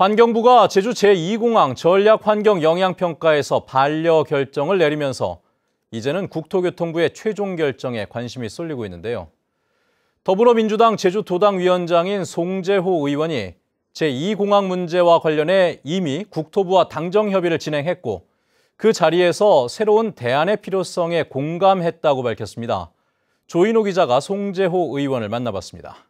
환경부가 제주 제2공항 전략환경영향평가에서 반려 결정을 내리면서 이제는 국토교통부의 최종 결정에 관심이 쏠리고 있는데요. 더불어민주당 제주도당 위원장인 송재호 의원이 제2공항 문제와 관련해 이미 국토부와 당정 협의를 진행했고 그 자리에서 새로운 대안의 필요성에 공감했다고 밝혔습니다. 조인호 기자가 송재호 의원을 만나봤습니다.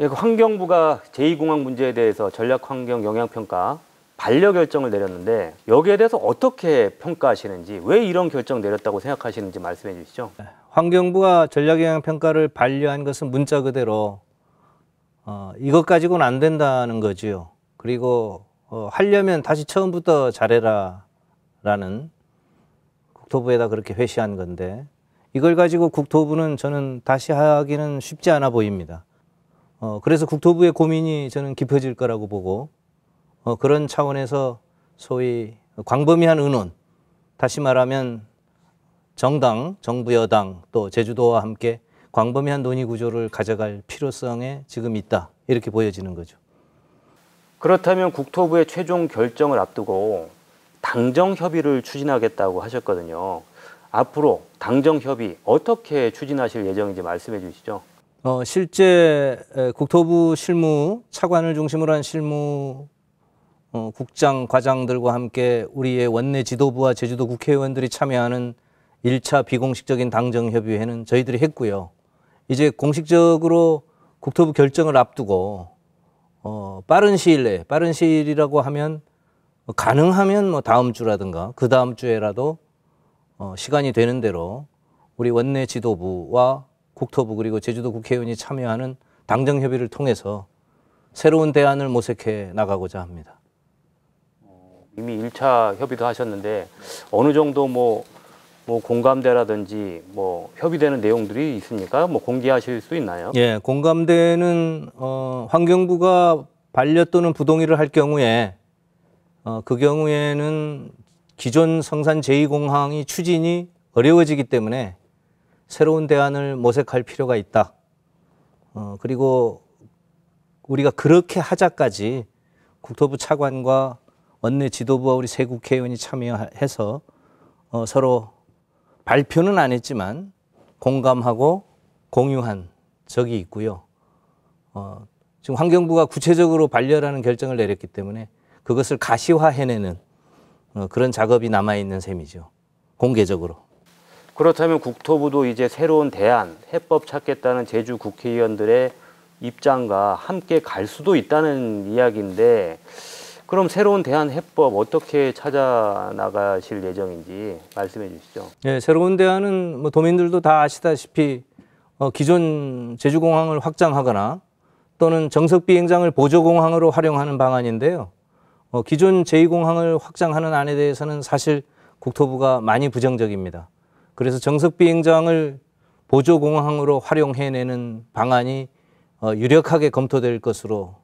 예, 그 환경부가 제2공항 문제에 대해서 전략환경 영향평가 반려 결정을 내렸는데 여기에 대해서 어떻게 평가하시는지 왜 이런 결정 내렸다고 생각하시는지 말씀해 주시죠. 네, 환경부가 전략영향평가를 반려한 것은 문자 그대로 어, 이것 가지고는 안 된다는 거지 그리고 어, 하려면 다시 처음부터 잘해라라는 국토부에다 그렇게 회시한 건데 이걸 가지고 국토부는 저는 다시 하기는 쉽지 않아 보입니다. 어, 그래서 국토부의 고민이 저는 깊어질 거라고 보고 어, 그런 차원에서 소위 광범위한 의논, 다시 말하면 정당, 정부 여당 또 제주도와 함께 광범위한 논의 구조를 가져갈 필요성에 지금 있다 이렇게 보여지는 거죠. 그렇다면 국토부의 최종 결정을 앞두고 당정 협의를 추진하겠다고 하셨거든요. 앞으로 당정 협의 어떻게 추진하실 예정인지 말씀해 주시죠. 어, 실제 국토부 실무 차관을 중심으로 한 실무 어, 국장 과장들과 함께 우리의 원내 지도부와 제주도 국회의원들이 참여하는 1차 비공식적인 당정 협의회는 저희들이 했고요. 이제 공식적으로 국토부 결정을 앞두고 어, 빠른 시일 내에 빠른 시일이라고 하면 뭐 가능하면 뭐 다음 주라든가 그 다음 주에라도 어, 시간이 되는 대로 우리 원내 지도부와 국토부 그리고 제주도 국회의원이 참여하는 당정 협의를 통해서 새로운 대안을 모색해 나가고자 합니다. 이미 1차 협의도 하셨는데 어느 정도 뭐, 뭐 공감대라든지 뭐 협의되는 내용들이 있습니까? 뭐 공개하실 수 있나요? 예, 공감대는 어, 환경부가 반려 또는 부동의를 할 경우에 어, 그 경우에는 기존 성산 제2공항이 추진이 어려워지기 때문에 새로운 대안을 모색할 필요가 있다. 어, 그리고 우리가 그렇게 하자까지 국토부 차관과 원내 지도부와 우리 새 국회의원이 참여해서 어, 서로 발표는 안 했지만 공감하고 공유한 적이 있고요. 어, 지금 환경부가 구체적으로 반려라는 결정을 내렸기 때문에 그것을 가시화해내는 어, 그런 작업이 남아있는 셈이죠. 공개적으로. 그렇다면 국토부도 이제 새로운 대안, 해법 찾겠다는 제주 국회의원들의 입장과 함께 갈 수도 있다는 이야기인데 그럼 새로운 대안 해법 어떻게 찾아 나가실 예정인지 말씀해 주시죠. 네, 새로운 대안은 뭐 도민들도 다 아시다시피 어, 기존 제주공항을 확장하거나 또는 정석 비행장을 보조공항으로 활용하는 방안인데요. 어, 기존 제2공항을 확장하는 안에 대해서는 사실 국토부가 많이 부정적입니다. 그래서 정석 비행장을 보조공항으로 활용해내는 방안이 어, 유력하게 검토될 것으로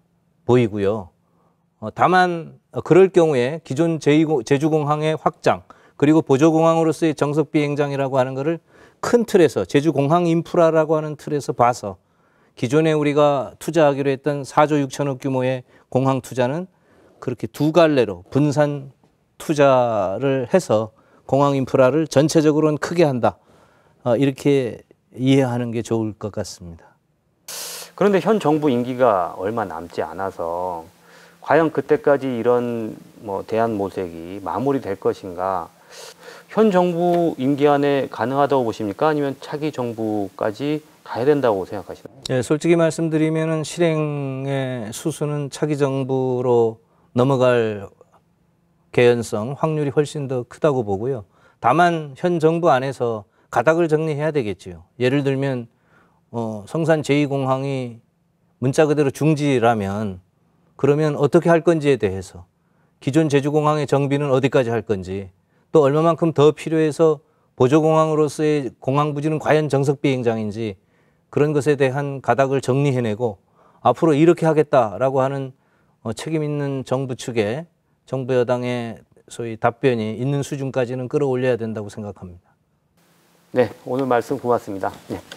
보이고요. 어, 다만 어, 그럴 경우에 기존 제주공항의 확장 그리고 보조공항으로서의 정석 비행장이라고 하는 것을 큰 틀에서 제주공항 인프라라고 하는 틀에서 봐서 기존에 우리가 투자하기로 했던 4조 6천억 규모의 공항 투자는 그렇게 두 갈래로 분산 투자를 해서 공항 인프라를 전체적으로는 크게 한다. 어, 이렇게 이해하는 게 좋을 것 같습니다. 그런데 현 정부 임기가 얼마 남지 않아서 과연 그때까지 이런 뭐 대한 모색이 마무리될 것인가? 현 정부 임기 안에 가능하다고 보십니까? 아니면 차기 정부까지 가야 된다고 생각하시나요? 예, 솔직히 말씀드리면 실행의 수순은 차기 정부로 넘어갈 개연성 확률이 훨씬 더 크다고 보고요. 다만 현 정부 안에서 가닥을 정리해야 되겠지요. 예를 들면 어, 성산 제2공항이 문자 그대로 중지라면 그러면 어떻게 할 건지에 대해서 기존 제주공항의 정비는 어디까지 할 건지 또 얼마만큼 더 필요해서 보조공항으로서의 공항 부지는 과연 정석 비행장인지 그런 것에 대한 가닥을 정리해내고 앞으로 이렇게 하겠다라고 하는 어, 책임 있는 정부 측에 정부 여당의 소위 답변이 있는 수준까지는 끌어올려야 된다고 생각합니다. 네, 오늘 말씀 고맙습니다. 네.